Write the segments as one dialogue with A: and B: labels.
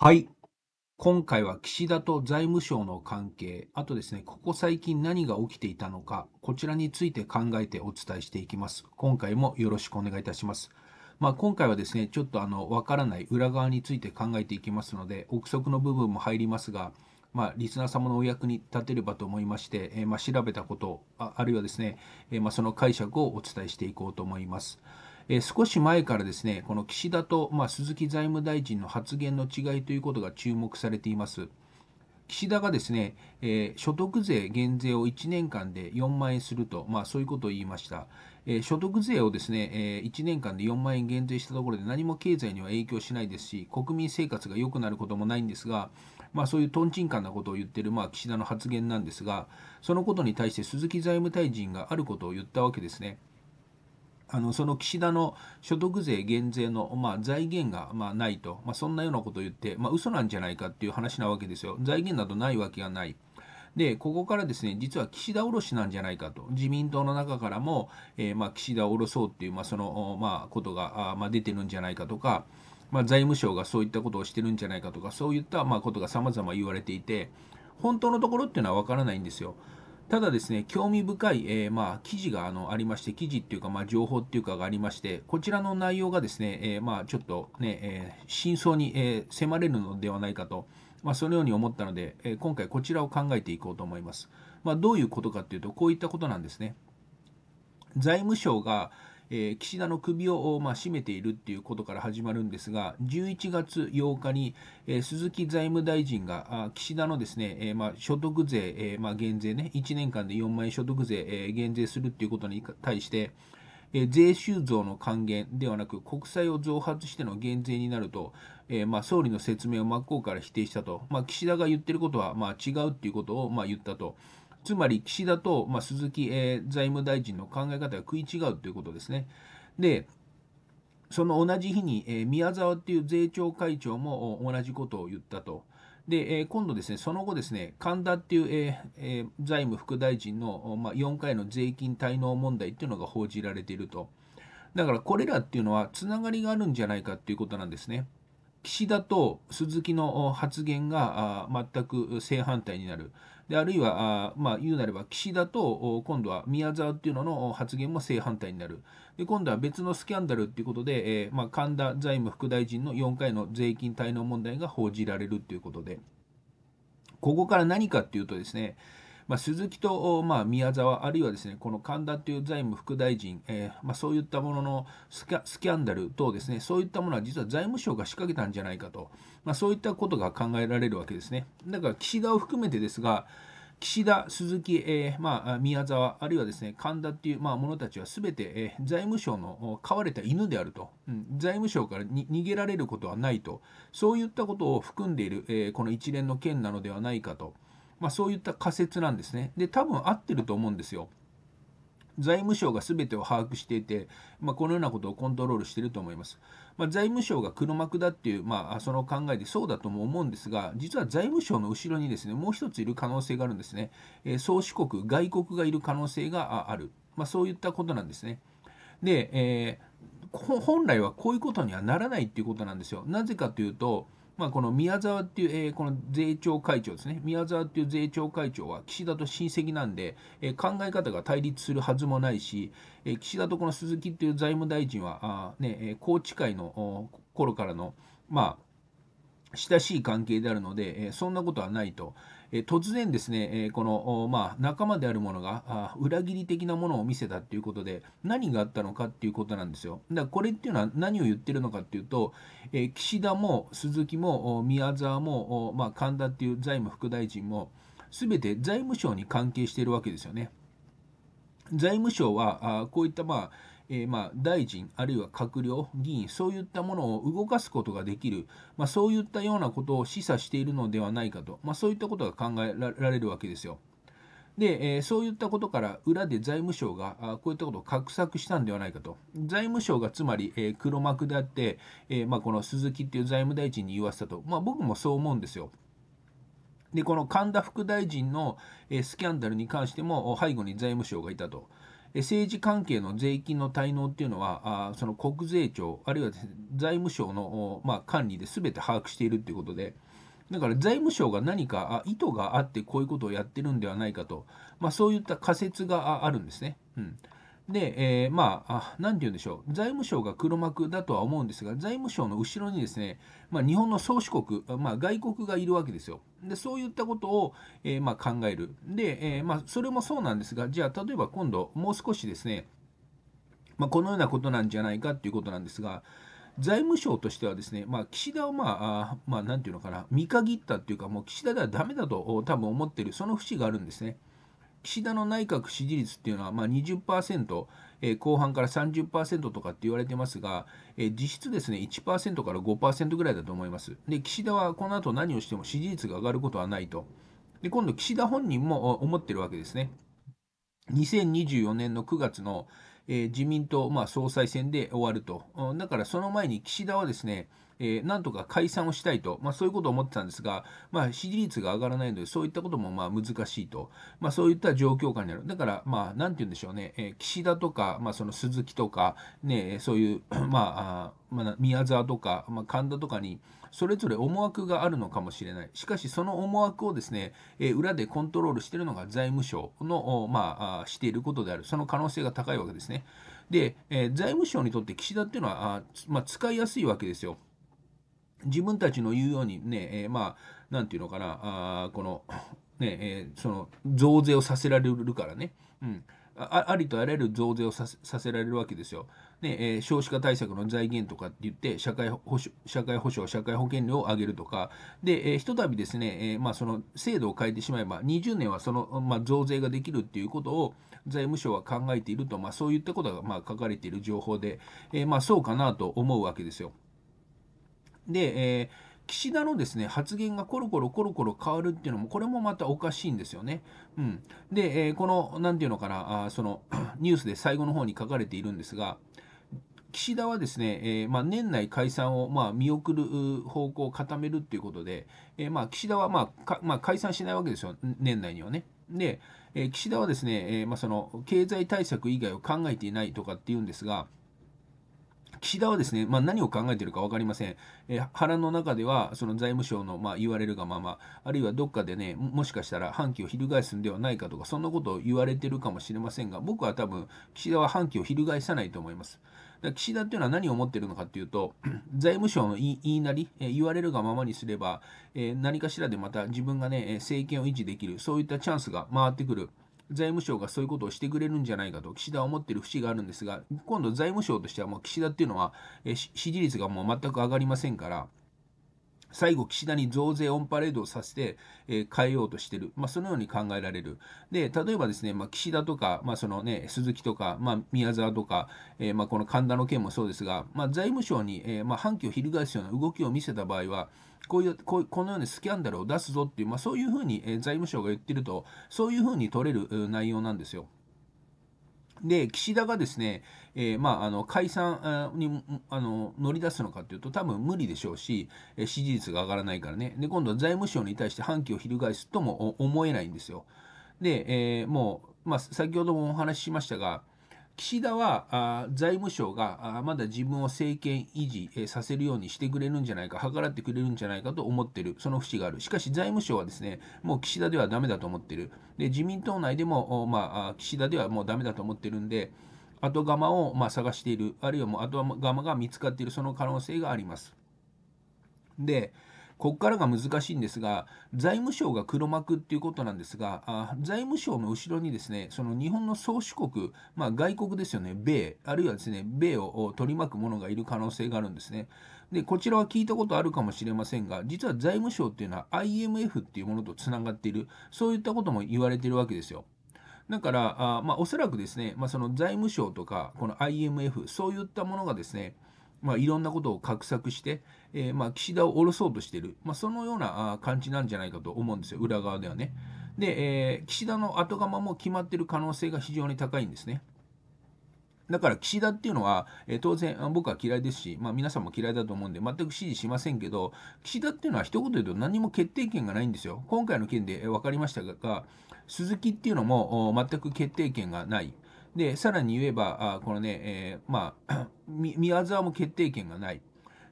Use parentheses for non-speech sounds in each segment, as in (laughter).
A: はい。今回は岸田と財務省の関係、あとですね、ここ最近何が起きていたのか、こちらについて考えてお伝えしていきます。今回もよろしくお願いいたします。まあ、今回はですね、ちょっとあの、わからない裏側について考えていきますので、憶測の部分も入りますが、まあ、リスナー様のお役に立てればと思いまして、えー、まあ、調べたことあ、あるいはですね、えー、まあ、その解釈をお伝えしていこうと思います。え少し前からですね、この岸田と、まあ、鈴木財務大臣の発言の違いということが注目されています。岸田がですね、えー、所得税減税を1年間で4万円すると、まあ、そういうことを言いました、えー、所得税をですね、えー、1年間で4万円減税したところで何も経済には影響しないですし国民生活が良くなることもないんですが、まあ、そういうとんちんかなことを言っている、まあ、岸田の発言なんですがそのことに対して鈴木財務大臣があることを言ったわけですね。あのその岸田の所得税減税の、まあ、財源が、まあ、ないと、まあ、そんなようなことを言って、まあ嘘なんじゃないかっていう話なわけですよ、財源などないわけがない。で、ここからですね、実は岸田おろしなんじゃないかと、自民党の中からも、えー、まあ、岸田を下ろそうっていう、まあ、その、まあ、ことが、あまあ、出てるんじゃないかとか、まあ、財務省がそういったことをしてるんじゃないかとか、そういった、まあ、ことが様々言われていて、本当のところっていうのは分からないんですよ。ただですね、興味深い、えー、まあ、記事があのありまして、記事っていうか、まあ、情報っていうかがありまして、こちらの内容がですね、えー、まあ、ちょっとね、えー、真相に、え迫れるのではないかと、まあ、そのように思ったので、え今回こちらを考えていこうと思います。まあ、どういうことかっていうと、こういったことなんですね。財務省が、えー、岸田の首を、まあ、絞めているということから始まるんですが、11月8日に、えー、鈴木財務大臣が、あ岸田のですね、えー、まあ、所得税、えー、まあ、減税ね、1年間で4万円所得税、えー、減税するということに対して、えー、税収増の還元ではなく、国債を増発しての減税になると、えー、まあ、総理の説明を真っ向から否定したと、まあ、岸田が言ってることはまあ違うということをまあ言ったと。つまり岸田と、まあ、鈴木、えー、財務大臣の考え方が食い違うということですね。で、その同じ日に、えー、宮沢っていう税調会長も同じことを言ったと。で、えー、今度ですね、その後ですね、神田っていう、ええー、財務副大臣の、まあ、4回の税金滞納問題っていうのが報じられていると。だからこれらっていうのはつながりがあるんじゃないかっていうことなんですね。岸田と鈴木の発言が全く正反対になる。であるいはあ、まあ、言うなれば岸田と今度は宮沢っていうのの発言も正反対になるで今度は別のスキャンダルっていうことで、えー、まあ、神田財務副大臣の4回の税金滞納問題が報じられるということでここから何かっていうとですねまあ、鈴木と、まあ、宮沢、あるいはですね、この神田という財務副大臣、えー、まあ、そういったもののスキャンダル等ですね、そういったものは実は財務省が仕掛けたんじゃないかと、まそういったことが考えられるわけですね。だから岸田を含めてですが、岸田、鈴木、えー、まあ、宮沢、あるいはですね神田という、まあ、者たちはすべて、えー、財務省の飼われた犬であると、うん、財務省から逃げられることはないと、そういったことを含んでいる、えー、この一連の件なのではないかと。まあ、そういった仮説なんですね。で多分合ってると思うんですよ。財務省が全てを把握していて、まあ、このようなことをコントロールしていると思います。まあ、財務省が黒幕だっていう、まあ、その考えでそうだとも思うんですが、実は財務省の後ろにですね、もう一ついる可能性があるんですね。えー、創始国、外国がいる可能性がある。まあ、そういったことなんですね。で、えー、本来はこういうことにはならないっていうことなんですよ。なぜかというと、まあ、この宮沢っていう、えー、この税調会長ですね、宮沢っていう税調会長は岸田と親戚なんで、えー、考え方が対立するはずもないし、えー、岸田とこの鈴木っていう財務大臣は、あねえー、宏池会の頃からの、まあ、親しい関係であるので、えー、そんなことはないと。え突然ですね、えこの、まあ、仲間であるものが裏切り的なものを見せたっていうことで何があったのかっていうことなんですよ。だからこれっていうのは何を言ってるのかっていうと、え岸田も鈴木も宮沢も、まあ、神田っていう財務副大臣も全て財務省に関係しているわけですよね。財務省はあこういった、まあえー、まあ、大臣あるいは閣僚議員そういったものを動かすことができる、まあ、そういったようなことを示唆しているのではないかと、まあ、そういったことが考えられるわけですよ。で、えー、そういったことから裏で財務省があこういったことを画策したんではないかと。財務省がつまり、えー、黒幕であって、えー、まあ、この鈴木っていう財務大臣に言わせたと、まあ、僕もそう思うんですよ。で、この神田副大臣の、えスキャンダルに関しても背後に財務省がいたと。政治関係の税金の滞納っていうのは、あその国税庁、あるいは、ね、財務省の、まあ、管理で全て把握しているということで、だから財務省が何か意図があってこういうことをやってるんではないかと、まあ、そういった仮説があるんですね。うん、で、えー、まあ、なんて言うんでしょう、財務省が黒幕だとは思うんですが、財務省の後ろにですね、まあ、日本の宗主国、まあ、外国がいるわけですよ。で、そういったことを、えー、まあ、考える。で、えー、まあ、それもそうなんですが、じゃあ、例えば今度、もう少しですね、まあ、このようなことなんじゃないかということなんですが、財務省としてはですね、まあ、岸田をまあ、あまあ、なんていうのかな、見限ったっていうか、もう岸田ではだめだと多分思っている、その節があるんですね。岸田の内閣支持率っていうのは、まあ20%、えー、後半から30%とかって言われてますが、えー、実質ですね、1%から5%ぐらいだと思います。で、岸田はこの後何をしても支持率が上がることはないと。で、今度、岸田本人も思ってるわけですね。2024年の9月の、えー、自民党、まあ、総裁選で終わると。だからその前に岸田はですね、えー、なんとか解散をしたいと、まあ、そういうことを思ってたんですが、まあ、支持率が上がらないので、そういったこともまあ難しいと、まあ、そういった状況下にある。だから、まあ、なんて言うんでしょうね、えー、岸田とか、まあ、その鈴木とか、ね、そういう、(clears throat) まあ、まあ、宮沢とか、まあ、神田とかに、それぞれ思惑があるのかもしれない。しかし、その思惑をですね、えー、裏でコントロールしているのが財務省の、まあ、していることである。その可能性が高いわけですね。で、えー、財務省にとって岸田っていうのは、あまあ、使いやすいわけですよ。自分たちの言うようにね、えー、まあ、なんていうのかな、あこの、ね、えー、その、増税をさせられるからね、うん。あありとあらゆる増税をさせられるわけですよ、ねえー、少子化対策の財源とかって言って社会保障、社会保障、社会保険料を上げるとか、でえー、ひとたびですね、えーまあ、その制度を変えてしまえば、20年はその、まあ、増税ができるっていうことを財務省は考えていると、まあ、そういったことが、まあ、書かれている情報で、えーまあ、そうかなと思うわけですよ。で、えー、岸田のですね発言がコロコロコロコロ変わるっていうのも、これもまたおかしいんですよね。うん、で、えー、この、なんていうのかな、あその (clears throat) ニュースで最後の方に書かれているんですが、岸田はですね、えー、まあ、年内解散をまあ、見送る方向を固めるということで、えー、まあ、岸田はままあ、解散しないわけですよ、年内にはね。で、え岸田はですね、えまその経済対策以外を考えていないとかっていうんですが、岸田はですね、まあ、何を考えているか分かりません。え腹波乱の中では、その財務省のまあ言われるがまま、あるいはどっかでね、もしかしたら反旗を翻すんではないかとか、そんなことを言われてるかもしれませんが、僕は多分、岸田は反旗を翻さないと思います。だ岸田っていうのは何を思ってるのかっていうと、(clears throat) 財務省の言いなり、え言われるがままにすれば、え何かしらでまた自分がね、政権を維持できる、そういったチャンスが回ってくる。財務省がそういうことをしてくれるんじゃないかと岸田は思っている節があるんですが、今度財務省としてはもう岸田っていうのは、え支持率がもう全く上がりませんから、最後、岸田に増税オンパレードをさせて、えー、変えようとしてる、まあ、そのように考えられる。で、例えばですね、まあ、岸田とか、まあそのね、鈴木とか、まあ、宮沢とか、えー、まあこの神田の件もそうですが、まあ、財務省に、えー、まあ反旗を翻すような動きを見せた場合は、こういうこのようなスキャンダルを出すぞっていう、まあ、そういうふうに財務省が言ってると、そういうふうに取れる内容なんですよ。で岸田がですね、えー、まあ、あの解散にあの乗り出すのかというと、多分無理でしょうし、支持率が上がらないからね、で今度は財務省に対して反旗を翻すとも思えないんですよ。で、えー、もう、まあ、先ほどもお話ししましたが、岸田は財務省がまだ自分を政権維持させるようにしてくれるんじゃないか、計らってくれるんじゃないかと思ってる、その節がある。しかし財務省はですね、もう岸田ではだめだと思ってる。で、自民党内でも、まあ、岸田ではもうだめだと思ってるんで、後釜をま探している、あるいはもう後釜が見つかっている、その可能性があります。で、ここからが難しいんですが、財務省が黒幕っていうことなんですが、あ財務省の後ろにですね、その日本の宗主国、まあ、外国ですよね、米、あるいはですね、米を取り巻く者がいる可能性があるんですね。で、こちらは聞いたことあるかもしれませんが、実は財務省っていうのは IMF っていうものとつながっている、そういったことも言われているわけですよ。だから、あまあ、おそらくですね、まあ、その財務省とか、この IMF、そういったものがですね、まあ、いろんなことを画策して、えー、まあ、岸田を下ろそうとしてる、まあ、そのような感じなんじゃないかと思うんですよ、裏側ではね。で、えー、岸田の後釜も決まってる可能性が非常に高いんですね。だから岸田っていうのは、えー、当然僕は嫌いですし、まあ、皆さんも嫌いだと思うんで全く支持しませんけど岸田っていうのは一言で言うと何も決定権がないんですよ今回の件で分かりましたが鈴木っていうのも全く決定権がない。で、さらに言えば、あこのね、えー、まあ、(coughs) 宮沢も決定権がない。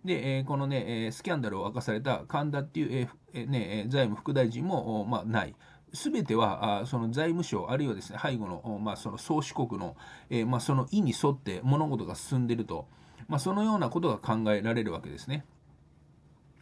A: で、えー、このね、スキャンダルを明かされた神田っていう、えー、ね、財務副大臣も、まあ、ない。すべてはあその財務省あるいはですね背後の,、まあ、その宗主国の、えまあ、その意に沿って物事が進んでいると、まあ、そのようなことが考えられるわけですね。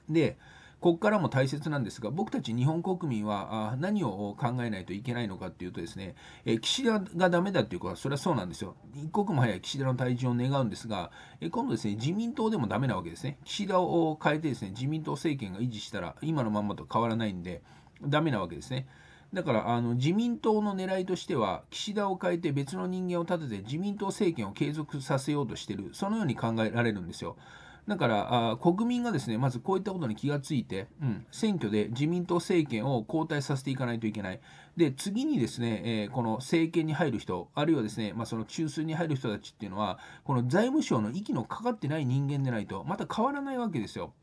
A: で、ここからも大切なんですが、僕たち日本国民は何を考えないといけないのかっていうとですね、え岸田がダメだっていうことは、それはそうなんですよ。一刻も早い岸田の退陣を願うんですが、え今度ですね、自民党でもダメなわけですね。岸田を変えてですね、自民党政権が維持したら、今のまんまと変わらないんで、ダメなわけですね。だからあの自民党の狙いとしては、岸田を変えて別の人間を立てて自民党政権を継続させようとしてる、そのように考えられるんですよ。だからあ、国民がですね、まずこういったことに気がついて、うん、選挙で自民党政権を交代させていかないといけない。で、次にですね、えー、この政権に入る人、あるいはですね、まあ、その中枢に入る人たちっていうのは、この財務省の息のかかってない人間でないと、また変わらないわけですよ。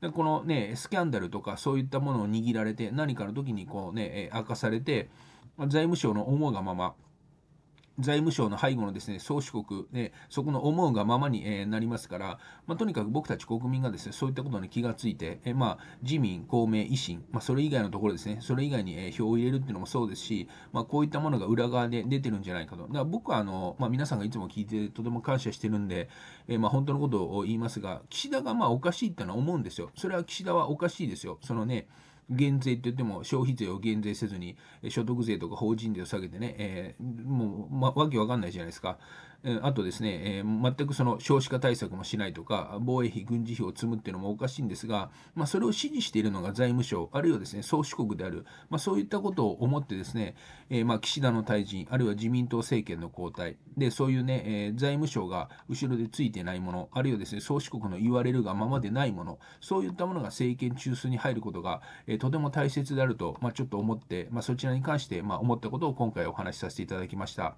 A: でこのね、スキャンダルとかそういったものを握られて、何かの時にこうね、明かされて、財務省の思うがまま、財務省の背後のですね宗主国ね、そこの思うがままに、えー、なりますから、まあ、とにかく僕たち国民がですねそういったことに気がついて、えー、まあ、自民、公明、維新、まあ、それ以外のところですね、それ以外に、えー、票を入れるっていうのもそうですし、まこういったものが裏側で出てるんじゃないかと。だから僕はあの、ま皆さんがいつも聞いてとても感謝してるんで、えま本当のことを言いますが、岸田がまあおかしいってのは思うんですよ。それは岸田はおかしいですよ。そのね減税って言っても消費税を減税せずに所得税とか法人税を下げてね、えー、もう、ま、わけわかんないじゃないですか。あとですね、えー、全くその少子化対策もしないとか、防衛費、軍事費を積むっていうのもおかしいんですが、まあ、それを支持しているのが財務省、あるいはですね、宗主国である、まあ、そういったことを思ってですね、えー、まあ、岸田の退陣、あるいは自民党政権の交代、で、そういうね、えー、財務省が後ろでついてないもの、あるいはですね、宗主国の言われるがままでないもの、そういったものが政権中枢に入ることが、えとても大切であると、まちょっと思って、まそちらに関して、ま思ったことを今回お話しさせていただきました。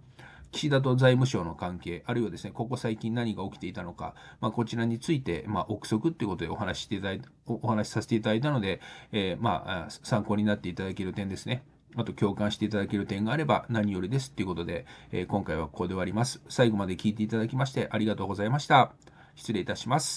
A: 岸田と財務省の関係、あるいはですね、ここ最近何が起きていたのか、まあ、こちらについて、まあ、憶測ということでお話していただいお話しさせていただいたので、えー、まあ、参考になっていただける点ですね。あと共感していただける点があれば何よりですということで、えー、今回はここで終わります。最後まで聞いていただきましてありがとうございました。失礼いたします。